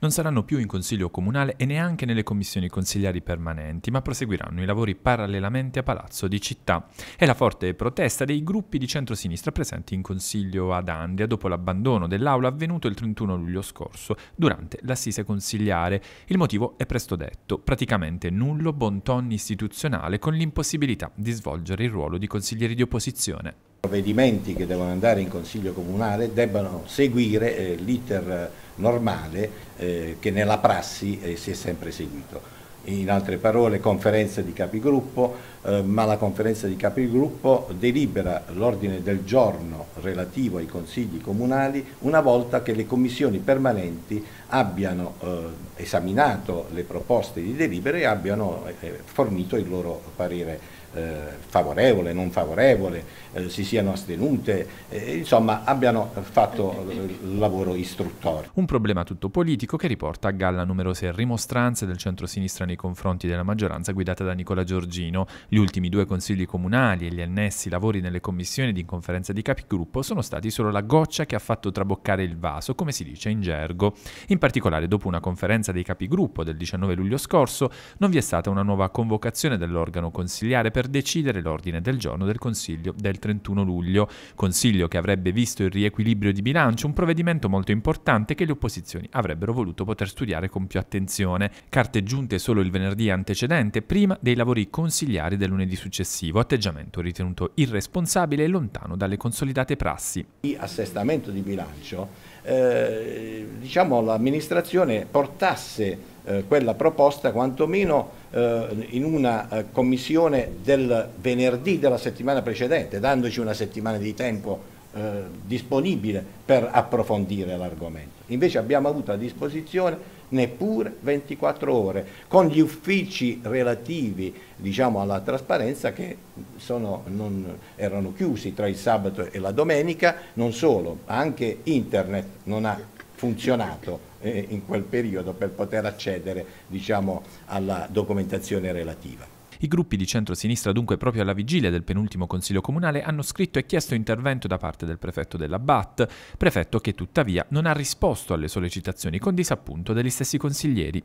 Non saranno più in consiglio comunale e neanche nelle commissioni consigliari permanenti, ma proseguiranno i lavori parallelamente a Palazzo di Città. È la forte protesta dei gruppi di centrosinistra presenti in consiglio ad Andria dopo l'abbandono dell'aula avvenuto il 31 luglio scorso durante l'assise consigliare. Il motivo è presto detto, praticamente nullo bon ton istituzionale con l'impossibilità di svolgere il ruolo di consiglieri di opposizione provvedimenti che devono andare in Consiglio Comunale debbano seguire eh, l'iter normale eh, che nella prassi eh, si è sempre seguito in altre parole conferenza di capigruppo, eh, ma la conferenza di capigruppo delibera l'ordine del giorno relativo ai consigli comunali una volta che le commissioni permanenti abbiano eh, esaminato le proposte di delibera e abbiano eh, fornito il loro parere eh, favorevole, non favorevole, eh, si siano astenute, eh, insomma abbiano fatto il lavoro istruttorio. Un problema tutto politico che riporta a galla numerose rimostranze del centro-sinistra nei nei confronti della maggioranza guidata da Nicola Giorgino. Gli ultimi due consigli comunali e gli annessi lavori nelle commissioni di conferenza di capigruppo sono stati solo la goccia che ha fatto traboccare il vaso, come si dice in gergo. In particolare, dopo una conferenza dei capigruppo del 19 luglio scorso, non vi è stata una nuova convocazione dell'organo consigliare per decidere l'ordine del giorno del Consiglio del 31 luglio, Consiglio che avrebbe visto il riequilibrio di bilancio, un provvedimento molto importante che le opposizioni avrebbero voluto poter studiare con più attenzione. Carte giunte solo il il venerdì antecedente, prima dei lavori consigliari del lunedì successivo, atteggiamento ritenuto irresponsabile e lontano dalle consolidate prassi. Di Assestamento di bilancio, eh, diciamo l'amministrazione portasse eh, quella proposta quantomeno eh, in una eh, commissione del venerdì della settimana precedente, dandoci una settimana di tempo eh, disponibile per approfondire l'argomento. Invece abbiamo avuto a disposizione neppure 24 ore, con gli uffici relativi diciamo, alla trasparenza che sono, non, erano chiusi tra il sabato e la domenica, non solo, anche internet non ha funzionato eh, in quel periodo per poter accedere diciamo, alla documentazione relativa. I gruppi di centro-sinistra dunque proprio alla vigilia del penultimo Consiglio Comunale hanno scritto e chiesto intervento da parte del prefetto della BAT, prefetto che tuttavia non ha risposto alle sollecitazioni con disappunto degli stessi consiglieri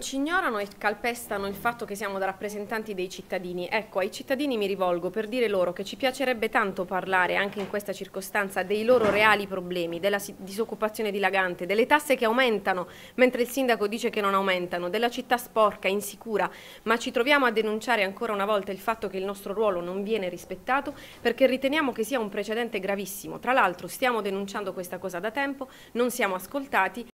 non ci ignorano e calpestano il fatto che siamo da rappresentanti dei cittadini. Ecco, ai cittadini mi rivolgo per dire loro che ci piacerebbe tanto parlare anche in questa circostanza dei loro reali problemi, della disoccupazione dilagante, delle tasse che aumentano mentre il sindaco dice che non aumentano, della città sporca, insicura, ma ci troviamo a denunciare ancora una volta il fatto che il nostro ruolo non viene rispettato perché riteniamo che sia un precedente gravissimo. Tra l'altro stiamo denunciando questa cosa da tempo, non siamo ascoltati